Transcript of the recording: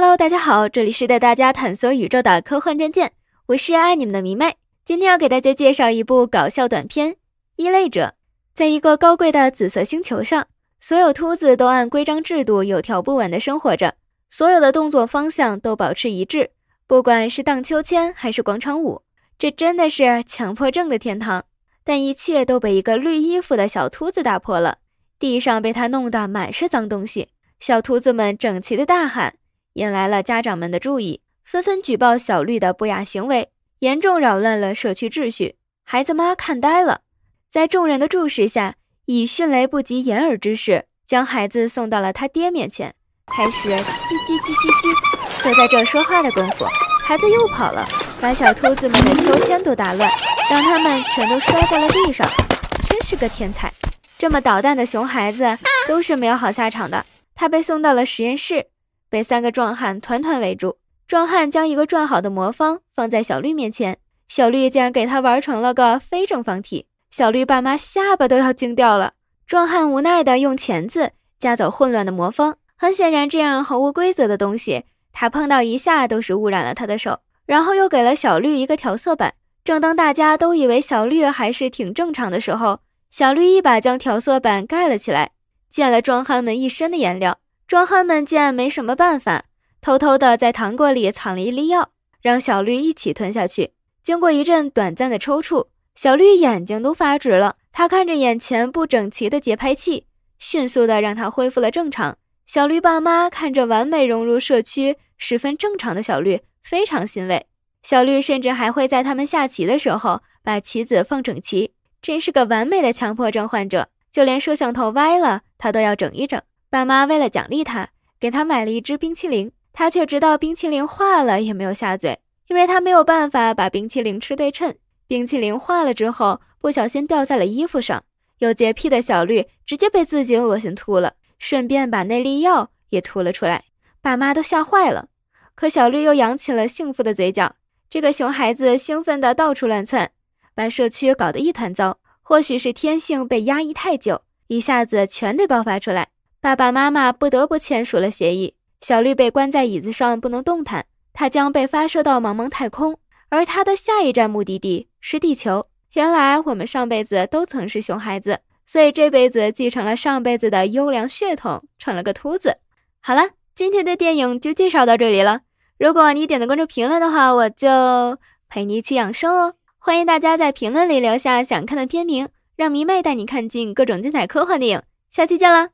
Hello，大家好，这里是带大家探索宇宙的科幻战舰，我是爱你们的迷妹。今天要给大家介绍一部搞笑短片《异类者》。在一个高贵的紫色星球上，所有秃子都按规章制度有条不紊地生活着，所有的动作方向都保持一致，不管是荡秋千还是广场舞，这真的是强迫症的天堂。但一切都被一个绿衣服的小秃子打破了，地上被他弄得满是脏东西。小秃子们整齐地大喊。引来了家长们的注意，纷纷举报小绿的不雅行为，严重扰乱了社区秩序。孩子妈看呆了，在众人的注视下，以迅雷不及掩耳之势将孩子送到了他爹面前，开始叽叽叽叽叽。可在这说话的功夫，孩子又跑了，把小兔子们的秋千都打乱，让他们全都摔在了地上。真是个天才，这么捣蛋的熊孩子都是没有好下场的。他被送到了实验室。被三个壮汉团团围住，壮汉将一个转好的魔方放在小绿面前，小绿竟然给他玩成了个非正方体，小绿爸妈下巴都要惊掉了。壮汉无奈的用钳子夹走混乱的魔方，很显然这样毫无规则的东西，他碰到一下都是污染了他的手，然后又给了小绿一个调色板。正当大家都以为小绿还是挺正常的时候，小绿一把将调色板盖了起来，溅了壮汉们一身的颜料。壮汉们见没什么办法，偷偷的在糖果里藏了一粒药，让小绿一起吞下去。经过一阵短暂的抽搐，小绿眼睛都发直了。他看着眼前不整齐的节拍器，迅速的让它恢复了正常。小绿爸妈看着完美融入社区、十分正常的小绿，非常欣慰。小绿甚至还会在他们下棋的时候把棋子放整齐，真是个完美的强迫症患者。就连摄像头歪了，他都要整一整。爸妈为了奖励他，给他买了一支冰淇淋，他却直到冰淇淋化了也没有下嘴，因为他没有办法把冰淇淋吃对称。冰淇淋化了之后，不小心掉在了衣服上，有洁癖的小绿直接被自己恶心吐了，顺便把那粒药也吐了出来。爸妈都吓坏了，可小绿又扬起了幸福的嘴角。这个熊孩子兴奋的到处乱窜，把社区搞得一团糟。或许是天性被压抑太久，一下子全得爆发出来。爸爸妈妈不得不签署了协议，小绿被关在椅子上不能动弹，他将被发射到茫茫太空，而他的下一站目的地是地球。原来我们上辈子都曾是熊孩子，所以这辈子继承了上辈子的优良血统，成了个秃子。好了，今天的电影就介绍到这里了。如果你点的关注评论的话，我就陪你一起养生哦。欢迎大家在评论里留下想看的片名，让迷妹带你看尽各种精彩科幻电影。下期见了。